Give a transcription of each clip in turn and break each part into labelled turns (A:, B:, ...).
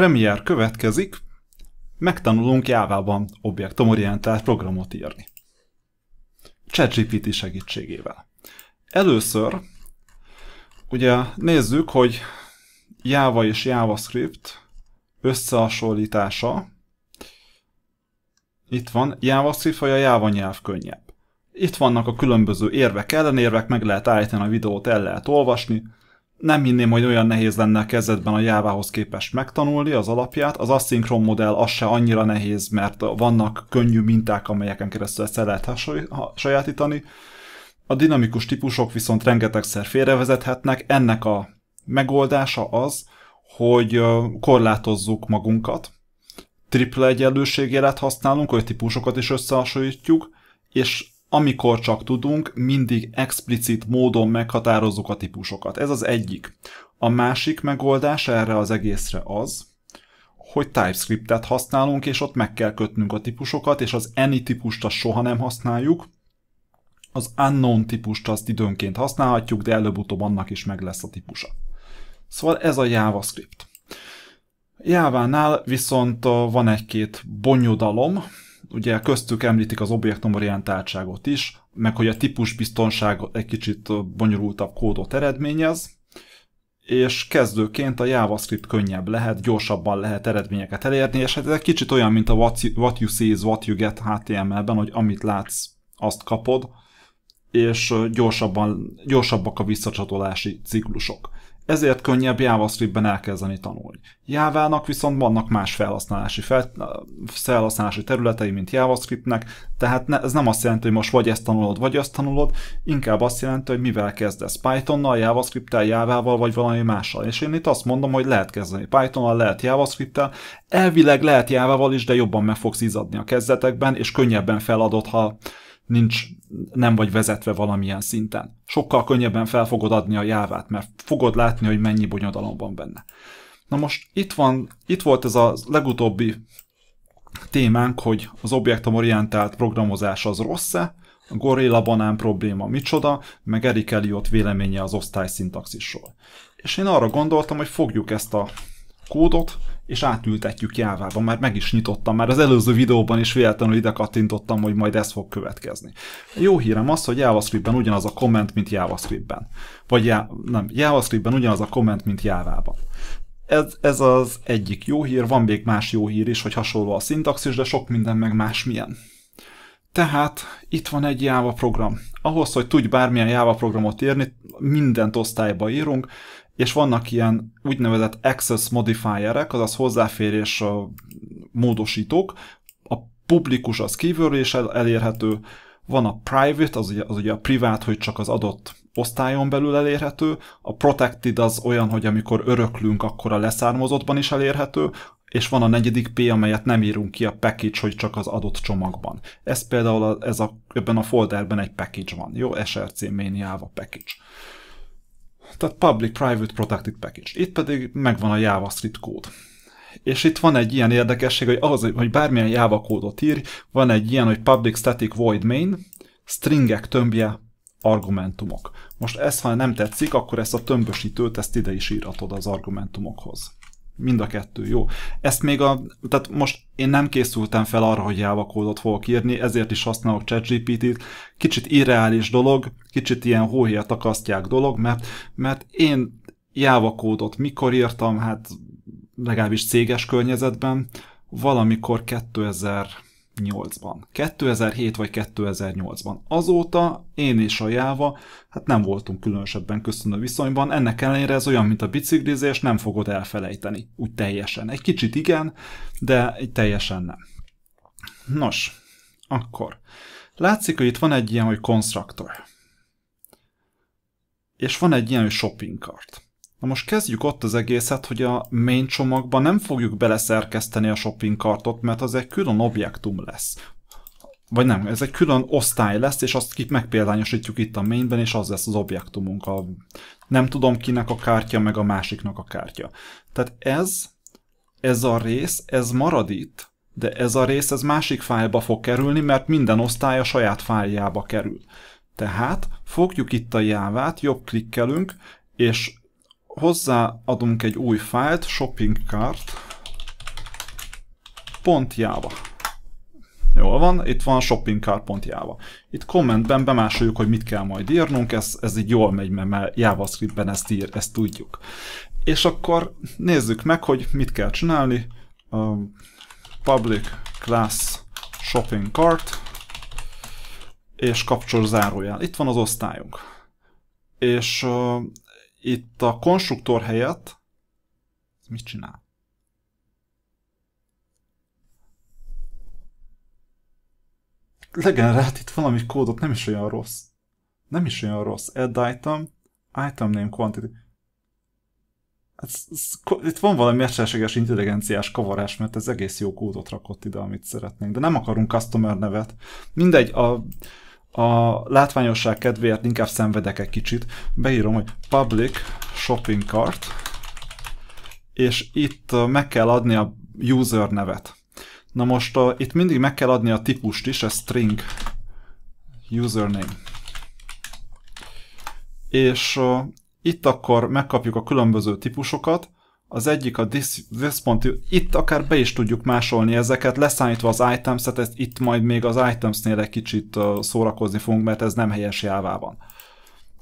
A: Premiere következik, megtanulunk Jávában objektumorientált programot írni. ChatGPT segítségével. Először ugye nézzük, hogy Java és JavaScript összehasonlítása. Itt van JavaScript vagy a Java nyelv könnyebb. Itt vannak a különböző érvek, ellenérvek, meg lehet állítani a videót, el lehet olvasni, nem hinném, hogy olyan nehéz lenne a kezdetben a Jávához képest megtanulni az alapját. Az aszinkron modell az se annyira nehéz, mert vannak könnyű minták, amelyeken keresztül ezt el lehet sajátítani. A dinamikus típusok viszont rengetegszer félrevezethetnek. Ennek a megoldása az, hogy korlátozzuk magunkat, tripla egyenlőségjelet használunk, hogy típusokat is összehasonlítjuk, és amikor csak tudunk, mindig explicit módon meghatározzuk a típusokat. Ez az egyik. A másik megoldás erre az egészre az, hogy TypeScript-et használunk, és ott meg kell kötnünk a típusokat, és az any típust azt soha nem használjuk, az unknown típust azt időnként használhatjuk, de előbb-utóbb annak is meg lesz a típusa. Szóval ez a JavaScript. Jávánál viszont van egy-két bonyodalom, ugye köztük említik az objektumorientáltságot is, meg hogy a típus biztonság egy kicsit bonyolultabb kódot eredményez, és kezdőként a JavaScript könnyebb lehet, gyorsabban lehet eredményeket elérni, és hát ez egy kicsit olyan, mint a what you see is what you get HTML-ben, hogy amit látsz, azt kapod, és gyorsabban, gyorsabbak a visszacsatolási ciklusok ezért könnyebb JavaScript-ben elkezdeni tanulni. Jávának viszont vannak más felhasználási, fel, felhasználási területei, mint JavaScriptnek, tehát ne, ez nem azt jelenti, hogy most vagy ezt tanulod, vagy azt tanulod, inkább azt jelenti, hogy mivel kezdesz Pythonnal, JavaScript-tel, Jávával, vagy valami mással. És én itt azt mondom, hogy lehet kezdeni Pythonnal, lehet JavaScript-tel, elvileg lehet Jávával is, de jobban meg fogsz izadni a kezdetekben, és könnyebben feladod, ha nincs, nem vagy vezetve valamilyen szinten. Sokkal könnyebben fel fogod adni a jávát, mert fogod látni, hogy mennyi bonyodalom van benne. Na most itt, van, itt volt ez a legutóbbi témánk, hogy az objektumorientált programozás az rossz-e, a gorilla banán probléma micsoda, meg Eric Eliott véleménye az osztály szintaxisról. És én arra gondoltam, hogy fogjuk ezt a kódot, és átültetjük Jávába, már meg is nyitottam, már az előző videóban is véletlenül ide kattintottam, hogy majd ez fog következni. Jó hírem az, hogy JavaScriptben ugyanaz a komment, mint JavaScriptben. Vagy já, nem, JavaScriptben ugyanaz a komment, mint Jávában. Ez, ez az egyik jó hír, van még más jó hír is, hogy hasonló a szintaxis, de sok minden meg másmilyen. Tehát itt van egy Java program. Ahhoz, hogy tudj bármilyen Java programot írni, mindent osztályba írunk, és vannak ilyen úgynevezett access modifierek, azaz hozzáférés módosítók, a publikus az kívülről is elérhető, van a private, az ugye, az ugye a privát, hogy csak az adott osztályon belül elérhető, a protected az olyan, hogy amikor öröklünk, akkor a leszármazottban is elérhető, és van a negyedik P, amelyet nem írunk ki a package, hogy csak az adott csomagban. Ez például a, ez a, ebben a folderben egy package van, jó? SRC méniáva package tehát Public Private Protected Package. Itt pedig megvan a JavaScript kód. És itt van egy ilyen érdekesség, hogy ahhoz, hogy bármilyen Java kódot ír, van egy ilyen, hogy Public Static Void Main, stringek tömbje, argumentumok. Most ezt, ha nem tetszik, akkor ezt a tömbösítőt, ezt ide is írhatod az argumentumokhoz. Mind a kettő, jó. Ezt még a, tehát most én nem készültem fel arra, hogy Java kódot fogok írni, ezért is használok ChatGPT-t. Kicsit irreális dolog, kicsit ilyen hóhia takasztják dolog, mert, mert én Java kódot mikor írtam, hát legalábbis céges környezetben, valamikor 2000 2008-ban. 2007 vagy 2008-ban. Azóta én és a Jáva, hát nem voltunk különösebben köszönő viszonyban, ennek ellenére ez olyan, mint a biciklizés, nem fogod elfelejteni. Úgy teljesen. Egy kicsit igen, de teljesen nem. Nos, akkor. Látszik, hogy itt van egy ilyen, hogy konstruktor, És van egy ilyen, hogy shopping cart. Na most kezdjük ott az egészet, hogy a main csomagba nem fogjuk beleszerkeszteni a shopping kartot, mert az egy külön objektum lesz. Vagy nem, ez egy külön osztály lesz, és azt megpéldányosítjuk itt a mainben, és az lesz az objektumunk. A, nem tudom kinek a kártya, meg a másiknak a kártya. Tehát ez, ez a rész, ez marad itt, de ez a rész, ez másik fájlba fog kerülni, mert minden osztály a saját fájljába kerül. Tehát fogjuk itt a jávát, jobb klikkelünk, és hozzáadunk egy új fájlt, shopping cart, pontjába. Jól van, itt van shopping cart pontjába. Itt kommentben bemásoljuk, hogy mit kell majd írnunk, ez, ez így jól megy, mert JavaScriptben ezt ír, ezt tudjuk. És akkor nézzük meg, hogy mit kell csinálni. public class shopping cart, és kapcsol zárójel. Itt van az osztályunk. És itt a konstruktor helyett mit csinál? Legenerált hát itt valami kódot, nem is olyan rossz. Nem is olyan rossz. Add item, item name quantity. Ez, ez, itt van valami mesterséges intelligenciás kavarás, mert ez egész jó kódot rakott ide, amit szeretnénk. De nem akarunk customer nevet. Mindegy, a, a látványosság kedvéért inkább szenvedek egy kicsit. Beírom, hogy public shopping cart, és itt meg kell adni a user nevet. Na most uh, itt mindig meg kell adni a típust is, a string username. És uh, itt akkor megkapjuk a különböző típusokat, az egyik a dis itt akár be is tudjuk másolni ezeket, leszámítva az items-et, ezt itt majd még az itemsnél egy kicsit szórakozni fogunk, mert ez nem helyes jávában.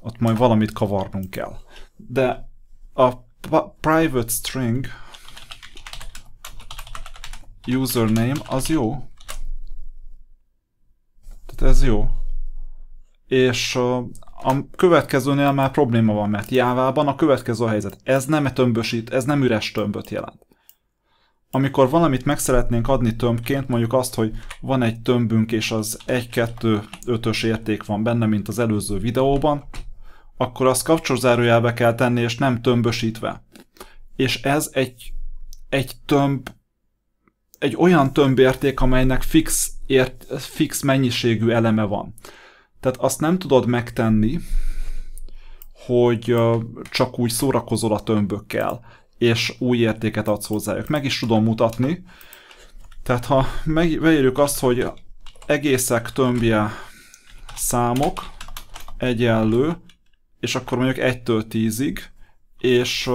A: Ott majd valamit kavarnunk kell. De a private string username az jó. Tehát ez jó. És a következőnél már probléma van, mert jávában a következő a helyzet. Ez nem tömbösít, ez nem üres tömböt jelent. Amikor valamit meg szeretnénk adni tömbként, mondjuk azt, hogy van egy tömbünk, és az 1-2-5-ös érték van benne, mint az előző videóban, akkor azt kapcsolzárójelbe kell tenni, és nem tömbösítve. És ez egy, egy tömb, egy olyan tömbérték, amelynek fix, ért, fix mennyiségű eleme van. Tehát azt nem tudod megtenni, hogy csak úgy szórakozol a tömbökkel, és új értéket adsz hozzájuk. Meg is tudom mutatni. Tehát ha megérjük azt, hogy egészek tömbje számok egyenlő, és akkor mondjuk 1-től 10-ig, és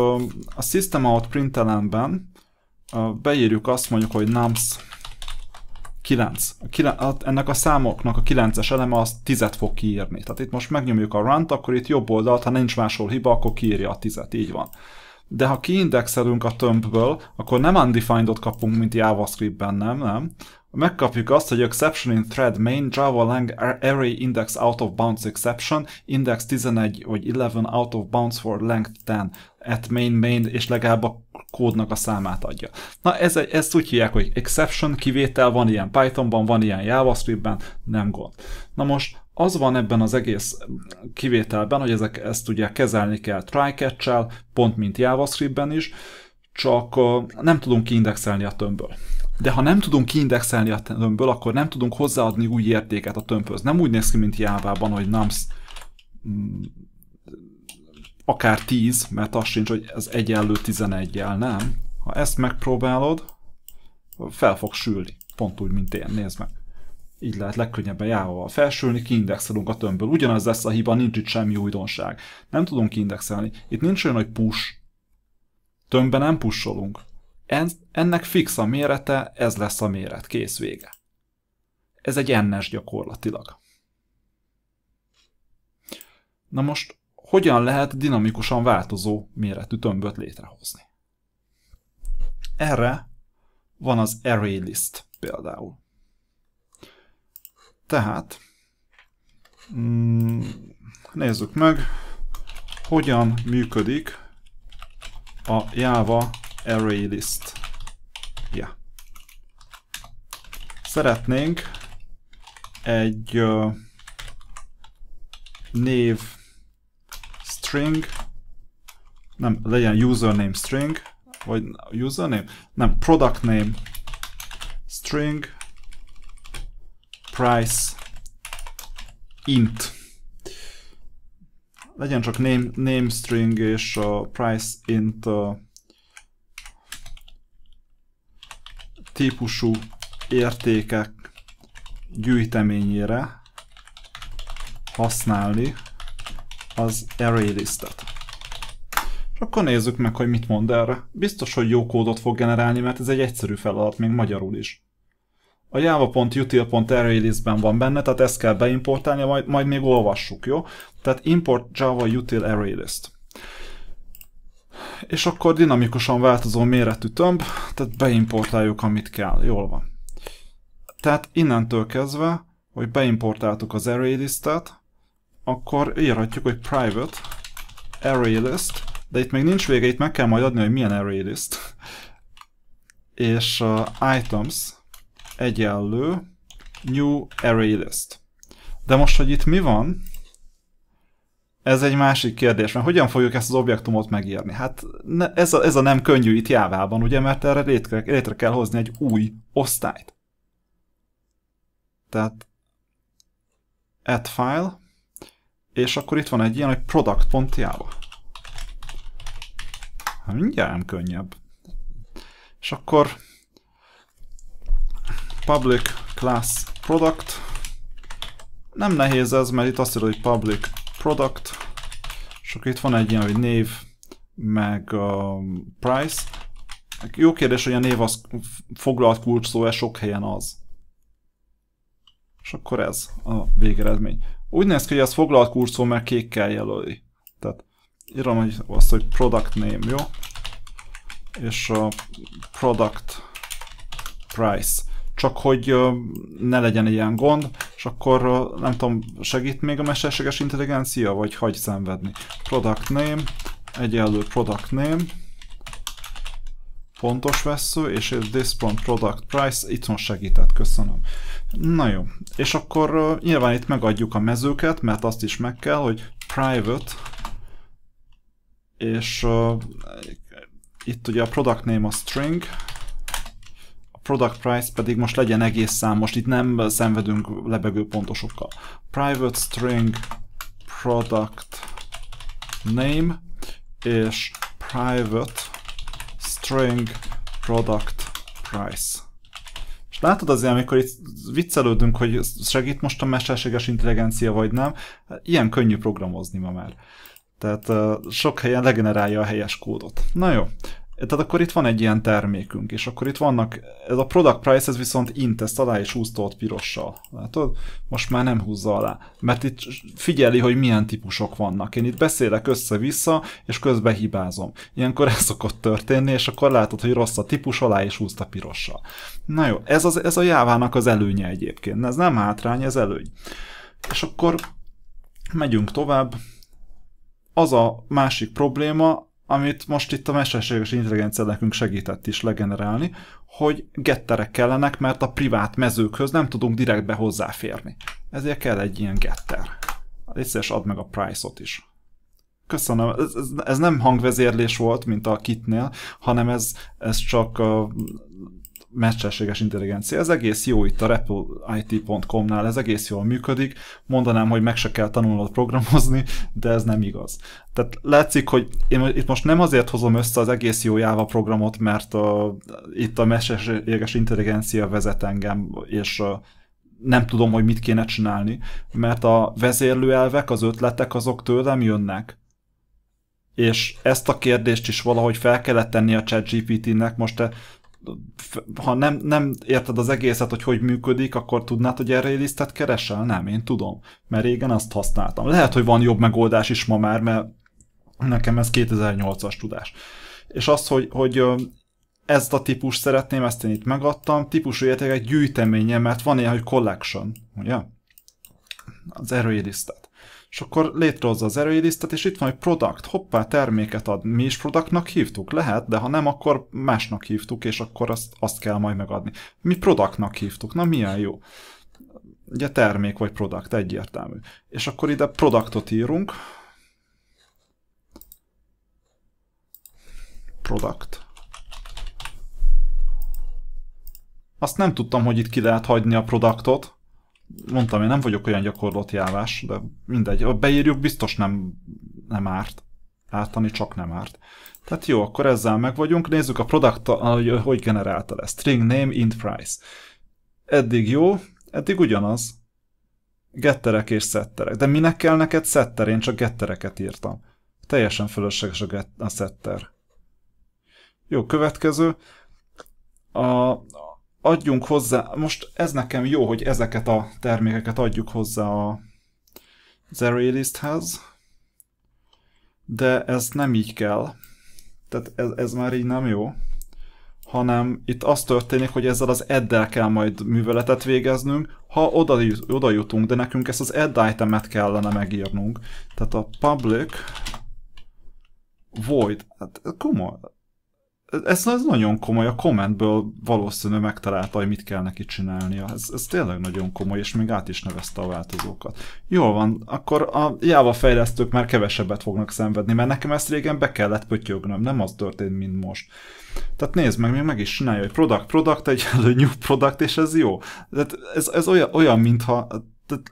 A: a system out printelemben beírjuk azt mondjuk, hogy nums 9. 9. Ennek a számoknak a 9-es eleme az 10 fog kiírni. Tehát itt most megnyomjuk a run akkor itt jobb oldalt, ha nincs máshol hiba, akkor kiírja a 10 így van. De ha kiindexelünk a tömbből, akkor nem undefined-ot kapunk, mint JavaScript-ben nem, nem. Megkapjuk azt, hogy exception in thread main, Java lang array index out of bounds exception, index 11 vagy 11 out of bounds for length 10 at main main, és legalább a kódnak a számát adja. Na ez, ezt úgy hívják, hogy exception kivétel, van ilyen Pythonban, van ilyen JavaScriptben, nem gond. Na most az van ebben az egész kivételben, hogy ezek, ezt ugye kezelni kell try catch pont mint JavaScriptben is, csak nem tudunk kiindexelni a tömbből. De ha nem tudunk kiindexelni a tömbből, akkor nem tudunk hozzáadni új értéket a tömbhöz. Nem úgy néz ki, mint Jávában, hogy nums akár 10, mert az sincs, hogy ez egyenlő 11-jel, nem? Ha ezt megpróbálod, fel fog sülni. Pont úgy, mint én, nézd meg. Így lehet legkönnyebben járva. felsülni, kiindexelünk a tömbből. Ugyanaz lesz a hiba, nincs itt semmi újdonság. Nem tudunk kiindexelni. Itt nincs olyan, hogy push. Tömbben nem pusholunk. En, ennek fix a mérete, ez lesz a méret, kész vége. Ez egy ennes gyakorlatilag. Na most hogyan lehet dinamikusan változó méretű tömböt létrehozni. Erre van az array list például. Tehát mm, nézzük meg, hogyan működik a Java array list. Yeah. Szeretnénk egy név string, nem, legyen username string, vagy username, nem, product name string price int. Legyen csak name, name string és a price int a típusú értékek gyűjteményére használni az array listet. És akkor nézzük meg, hogy mit mond erre. Biztos, hogy jó kódot fog generálni, mert ez egy egyszerű feladat, még magyarul is. A java.util.arraylist-ben van benne, tehát ezt kell beimportálni, majd, majd még olvassuk, jó? Tehát import java util arraylist. És akkor dinamikusan változó méretű tömb, tehát beimportáljuk, amit kell. Jól van. Tehát innentől kezdve, hogy beimportáltuk az arraylistet, akkor írhatjuk, hogy private array list, de itt még nincs vége, itt meg kell majd adni, hogy milyen array list. És uh, items egyenlő new array list. De most, hogy itt mi van, ez egy másik kérdés, mert hogyan fogjuk ezt az objektumot megírni? Hát ne, ez, a, ez a nem könnyű itt jávában, ugye, mert erre létre, létre kell hozni egy új osztályt. Tehát add file, és akkor itt van egy ilyen, hogy product Hát mindjárt nem könnyebb. És akkor public class product. Nem nehéz ez, mert itt azt írja, hogy public product. És akkor itt van egy ilyen, hogy név, meg um, price. Jó kérdés, hogy a név az foglalt kulcs szó, -e sok helyen az. És akkor ez a végeredmény. Úgy néz ki, hogy ez foglalt kurszó, mert kékkel jelöli. Tehát írom hogy azt, hogy product name, jó? És a product price. Csak hogy ne legyen ilyen gond, és akkor nem tudom, segít még a mesterséges intelligencia, vagy hagy szenvedni. Product name, egyenlő product name, pontos vesző, és this pont product price itthon segített, köszönöm. Na jó, és akkor uh, nyilván itt megadjuk a mezőket, mert azt is meg kell, hogy private, és uh, itt ugye a product name a string, a product price pedig most legyen egész szám, most itt nem szenvedünk lebegő pontosokkal. Private string product name és private string product price. És látod azért, amikor itt viccelődünk, hogy segít most a mesterséges intelligencia, vagy nem, ilyen könnyű programozni ma már. Tehát uh, sok helyen legenerálja a helyes kódot. Na jó, tehát akkor itt van egy ilyen termékünk, és akkor itt vannak, ez a product price, ez viszont int, ezt alá is ott pirossal. Látod? Most már nem húzza alá. Mert itt figyeli, hogy milyen típusok vannak. Én itt beszélek össze-vissza, és közben hibázom. Ilyenkor ez szokott történni, és akkor látod, hogy rossz a típus, alá is húzta pirossal. Na jó, ez, az, ez a jávának az előnye egyébként. Ez nem hátrány, ez előny. És akkor megyünk tovább. Az a másik probléma, amit most itt a mesterséges intelligencia nekünk segített is legenerálni, hogy getterek kellenek, mert a privát mezőkhöz nem tudunk direktbe hozzáférni. Ezért kell egy ilyen getter. Egyszerűen add meg a price-ot is. Köszönöm. Ez, ez, ez nem hangvezérlés volt, mint a kitnél, hanem ez, ez csak a mesterséges intelligencia. Ez egész jó itt a repoit.com-nál, ez egész jól működik. Mondanám, hogy meg se kell tanulnod programozni, de ez nem igaz. Tehát látszik, hogy én itt most nem azért hozom össze az egész jó Java programot, mert a, itt a mesterséges intelligencia vezet engem, és a, nem tudom, hogy mit kéne csinálni, mert a vezérlőelvek, az ötletek azok tőlem jönnek és ezt a kérdést is valahogy fel kellett tenni a chat gpt nek Most te ha nem, nem érted az egészet, hogy hogy működik, akkor tudnád, hogy erre lisztet keresel? Nem, én tudom, mert régen azt használtam. Lehet, hogy van jobb megoldás is ma már, mert nekem ez 2008-as tudás. És az, hogy, hogy ezt a típus szeretném, ezt én itt megadtam, típusú értékek gyűjteménye, mert van ilyen, hogy collection, ugye? Az erői listet és akkor létrehozza az lisztet, és itt van, egy product, hoppá, terméket ad. Mi is productnak hívtuk? Lehet, de ha nem, akkor másnak hívtuk, és akkor azt, azt kell majd megadni. Mi productnak hívtuk, na milyen jó. Ugye termék vagy product, egyértelmű. És akkor ide productot írunk. Product. Azt nem tudtam, hogy itt ki lehet hagyni a productot mondtam, én nem vagyok olyan gyakorlatjávás, de mindegy, a beírjuk biztos nem, nem árt. Ártani csak nem árt. Tehát jó, akkor ezzel meg vagyunk. Nézzük a product, hogy, hogy generálta ezt. String name int price. Eddig jó, eddig ugyanaz. Getterek és setterek, De minek kell neked setter? Én csak gettereket írtam. Teljesen fölösleges a, a setter. Jó, következő. A, adjunk hozzá, most ez nekem jó, hogy ezeket a termékeket adjuk hozzá a az ArrayListhez, de ez nem így kell. Tehát ez, ez már így nem jó, hanem itt az történik, hogy ezzel az eddel kell majd műveletet végeznünk, ha oda, oda jutunk, de nekünk ezt az add itemet kellene megírnunk. Tehát a public void, hát komoly, ez, ez nagyon komoly, a kommentből valószínű megtalálta, hogy mit kell neki csinálnia. Ez, ez tényleg nagyon komoly, és még át is nevezte a változókat. Jól van, akkor a Java fejlesztők már kevesebbet fognak szenvedni, mert nekem ezt régen be kellett pötyögnöm, nem az történt, mint most. Tehát nézd meg, még meg is csinálja, hogy product, product, egy new product, és ez jó. Tehát ez, ez olyan, olyan mintha tehát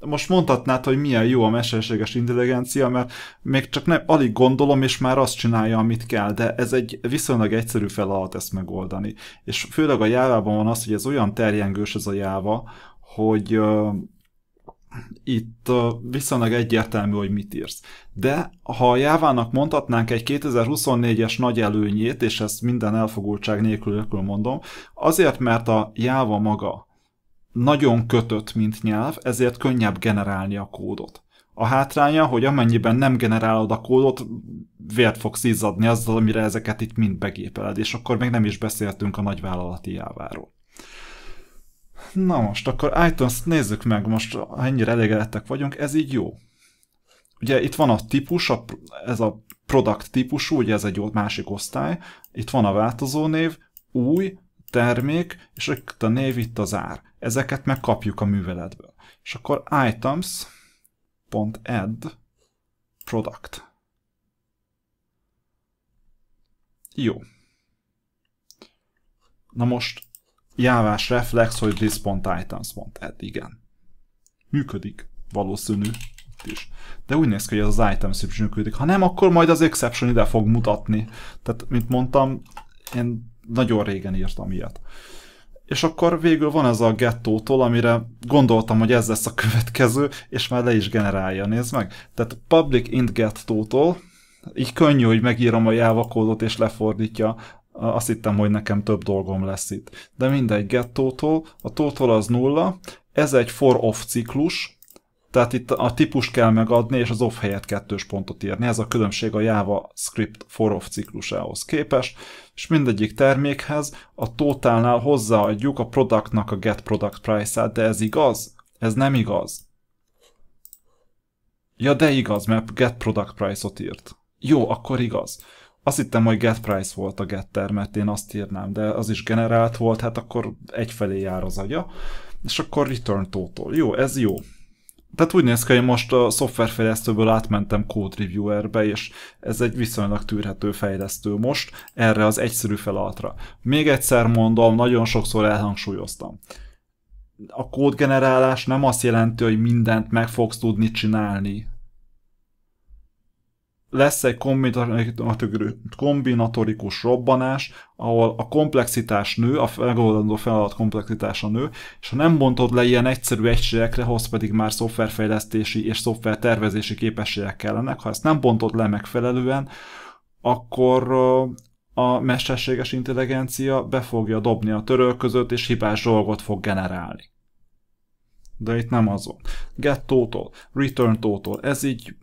A: most mondhatnád, hogy milyen jó a mesterséges intelligencia, mert még csak nem, alig gondolom, és már azt csinálja, amit kell, de ez egy viszonylag egyszerű feladat ezt megoldani. És főleg a jávában van az, hogy ez olyan terjengős ez a jáva, hogy uh, itt uh, viszonylag egyértelmű, hogy mit írsz. De ha a jávának mondhatnánk egy 2024-es nagy előnyét, és ezt minden elfogultság nélkül mondom, azért, mert a jáva maga nagyon kötött, mint nyelv, ezért könnyebb generálni a kódot. A hátránya, hogy amennyiben nem generálod a kódot, vért fogsz izzadni azzal, amire ezeket itt mind begépeled, és akkor még nem is beszéltünk a nagyvállalati jáváról. Na most, akkor itunes nézzük meg, most ennyire elégedettek vagyunk, ez így jó. Ugye itt van a típus, a, ez a product típusú, ugye ez egy másik osztály, itt van a változónév, új, termék, és itt a név, itt az ár ezeket megkapjuk a műveletből. És akkor items.add product. Jó. Na most jávás reflex, hogy this.items.add, igen. Működik, valószínű is. De úgy néz ki, hogy ez az items is működik. Ha nem, akkor majd az exception ide fog mutatni. Tehát, mint mondtam, én nagyon régen írtam ilyet és akkor végül van ez a gettótól, amire gondoltam, hogy ez lesz a következő, és már le is generálja, nézd meg. Tehát public int gettótól, így könnyű, hogy megírom a Java kódot és lefordítja, azt hittem, hogy nekem több dolgom lesz itt. De mindegy, gettótól, a tótól az nulla, ez egy for-off ciklus, tehát itt a típust kell megadni, és az off helyett kettős pontot írni. Ez a különbség a JavaScript for off ciklusához képes, és mindegyik termékhez a totálnál hozzáadjuk a productnak a get product price-át, de ez igaz? Ez nem igaz. Ja, de igaz, mert get product price-ot írt. Jó, akkor igaz. Azt hittem, hogy get price volt a getter, mert én azt írnám, de az is generált volt, hát akkor egyfelé jár az agya. És akkor return total. Jó, ez jó tehát úgy néz ki, hogy most a szoftverfejlesztőből átmentem code reviewerbe, és ez egy viszonylag tűrhető fejlesztő most erre az egyszerű feladatra. Még egyszer mondom, nagyon sokszor elhangsúlyoztam. A kódgenerálás nem azt jelenti, hogy mindent meg fogsz tudni csinálni lesz egy kombinatorikus robbanás, ahol a komplexitás nő, a megoldandó feladat komplexitása nő, és ha nem bontod le ilyen egyszerű egységekre, hoz pedig már szoftverfejlesztési és szoftvertervezési képességek kellenek, ha ezt nem bontod le megfelelően, akkor a mesterséges intelligencia be fogja dobni a töröl között, és hibás dolgot fog generálni de itt nem azon. Get total, return total, ez így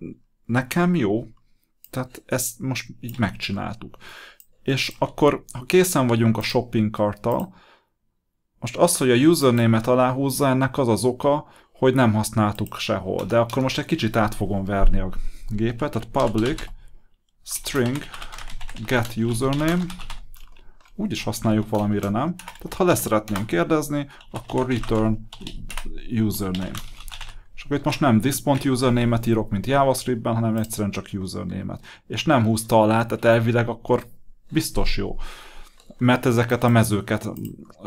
A: nekem jó, tehát ezt most így megcsináltuk. És akkor, ha készen vagyunk a shopping karttal, most az, hogy a username-et aláhúzza, ennek az az oka, hogy nem használtuk sehol. De akkor most egy kicsit át fogom verni a gépet, tehát public string get username, úgy is használjuk valamire, nem? Tehát ha leszeretném kérdezni, akkor return username. És akkor itt most nem diszpont username-et írok, mint JavaScript-ben, hanem egyszerűen csak username-et. És nem húzta alá, tehát elvileg akkor biztos jó. Mert ezeket a mezőket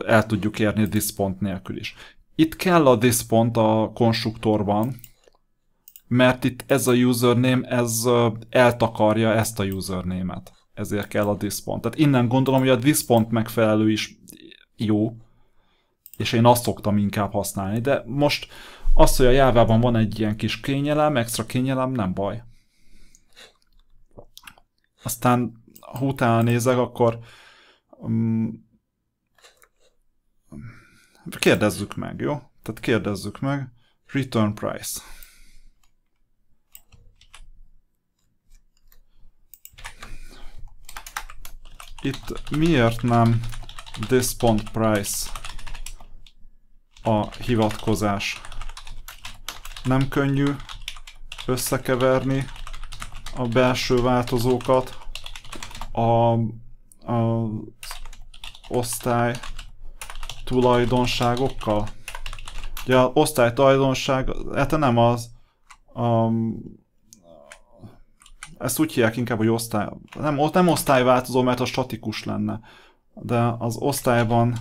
A: el tudjuk érni diszpont nélkül is. Itt kell a diszpont a konstruktorban, mert itt ez a username, ez eltakarja ezt a username-et. Ezért kell a diszpont. Tehát innen gondolom, hogy a diszpont megfelelő is jó, és én azt szoktam inkább használni, de most az, hogy a jávában van egy ilyen kis kényelem, extra kényelem, nem baj. Aztán, ha utána nézek, akkor um, kérdezzük meg, jó? Tehát kérdezzük meg. Return price. Itt miért nem this.price a hivatkozás? nem könnyű összekeverni a belső változókat a, a osztály tulajdonságokkal. Ugye az osztály tulajdonság, hát nem az, a, ezt úgy hívják inkább, hogy osztály, nem, nem osztályváltozó, mert a statikus lenne, de az osztályban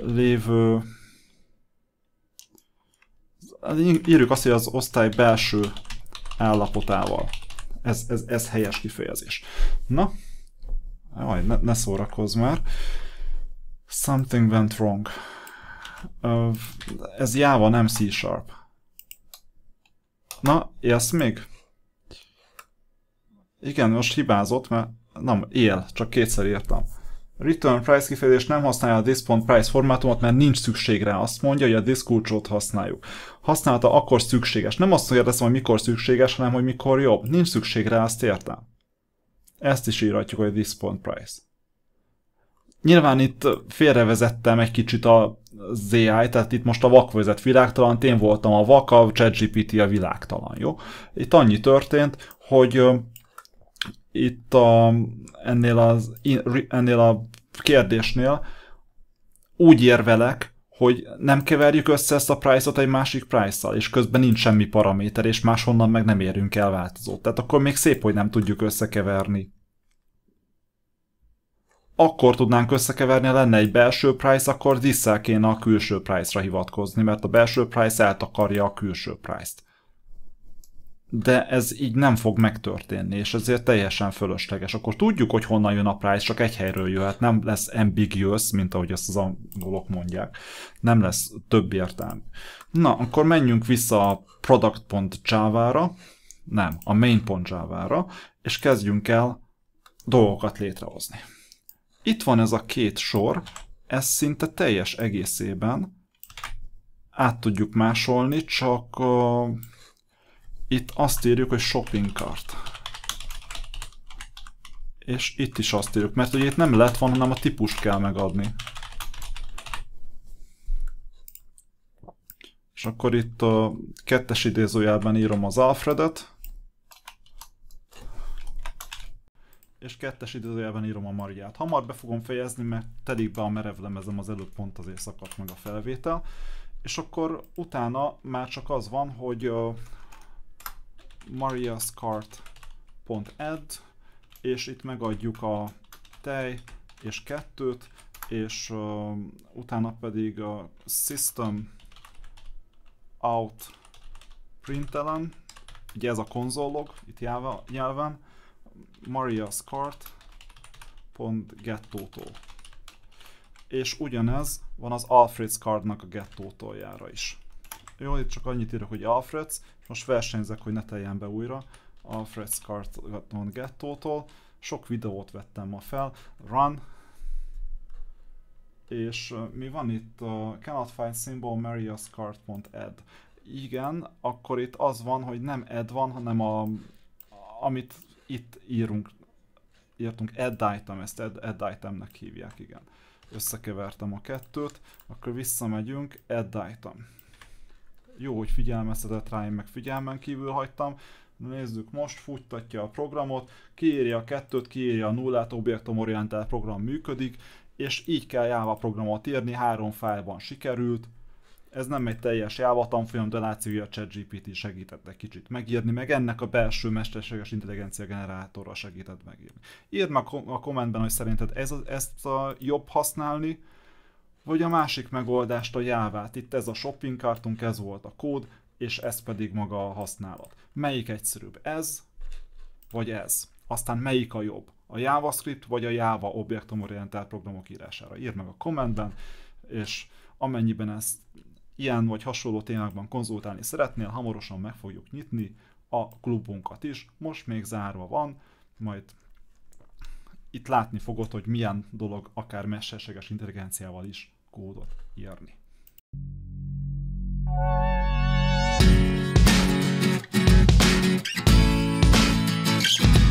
A: lévő Hát írjuk azt, hogy az osztály belső állapotával. Ez, ez, ez helyes kifejezés. Na, Jaj, ne, ne szórakozz már. Something went wrong. Uh, ez Java, nem C-sharp. Na, élsz még? Igen, most hibázott, mert nem, él, csak kétszer írtam return price kifejezés nem használja a disk.price price formátumot, mert nincs szükség rá. Azt mondja, hogy a disk kulcsot használjuk. Használta, akkor szükséges. Nem azt kérdezem, hogy mikor szükséges, hanem hogy mikor jobb. Nincs szükség rá, azt értem. Ezt is írhatjuk, hogy disk.price. price. Nyilván itt félrevezettem egy kicsit a ZI, tehát itt most a vak vezet világtalan, én voltam a vak, a ChatGPT a világtalan, jó? Itt annyi történt, hogy itt a, ennél, az, ennél a kérdésnél úgy érvelek, hogy nem keverjük össze ezt a price-ot egy másik price-szal, és közben nincs semmi paraméter, és máshonnan meg nem érünk el változót. Tehát akkor még szép, hogy nem tudjuk összekeverni. Akkor tudnánk összekeverni, ha lenne egy belső price, akkor vissza kéne a külső price-ra hivatkozni, mert a belső price eltakarja a külső price-t de ez így nem fog megtörténni, és ezért teljesen fölösleges. Akkor tudjuk, hogy honnan jön a price, csak egy helyről jöhet, nem lesz ambiguous, mint ahogy ezt az angolok mondják. Nem lesz több értelmű. Na, akkor menjünk vissza a product.java-ra, nem, a main.java-ra, és kezdjünk el dolgokat létrehozni. Itt van ez a két sor, ez szinte teljes egészében át tudjuk másolni, csak itt azt írjuk, hogy shopping cart. És itt is azt írjuk, mert ugye itt nem lett van, hanem a típust kell megadni. És akkor itt a kettes idézőjelben írom az Alfredet. És kettes idézőjelben írom a Mariát. Hamar be fogom fejezni, mert telik be a merevlemezem az előbb pont azért szakadt meg a felvétel. És akkor utána már csak az van, hogy mariascart.add, és itt megadjuk a tej és kettőt, és uh, utána pedig a system out printelen, ugye ez a konzollog itt nyelven, mariascart.gettótól. És ugyanez van az Alfred's cardnak a gettótoljára is. Jó, itt csak annyit írok, hogy Alfred's, most versenyzek, hogy ne teljen be újra a Fred Scarton Gettótól. Sok videót vettem ma fel. Run. És mi van itt? Uh, cannot find symbol Maria Scart.ed. Igen, akkor itt az van, hogy nem ed van, hanem a, amit itt írunk, írtunk add item, ezt add, add itemnek hívják, igen. Összekevertem a kettőt, akkor visszamegyünk, add item jó, hogy figyelmeztetett rá, én meg figyelmen kívül hagytam. Nézzük, most futtatja a programot, kiírja a kettőt, kiírja a nullát, objektumorientált program működik, és így kell Java programot írni, három fájlban sikerült. Ez nem egy teljes Java tanfolyam, de látszik, hogy a ChatGPT segített egy kicsit megírni, meg ennek a belső mesterséges intelligencia generátorra segített megírni. Írd meg a kommentben, hogy szerinted ez, ezt a jobb használni, vagy a másik megoldást a jávát. Itt ez a shopping kartunk, ez volt a kód, és ez pedig maga a használat. Melyik egyszerűbb? Ez, vagy ez? Aztán melyik a jobb? A JavaScript vagy a Java objektumorientált programok írására? Írd meg a kommentben, és amennyiben ezt ilyen vagy hasonló témákban konzultálni szeretnél, hamarosan meg fogjuk nyitni a klubunkat is. Most még zárva van, majd itt látni fogod, hogy milyen dolog akár mesterséges intelligenciával is kódot írni. Thank you.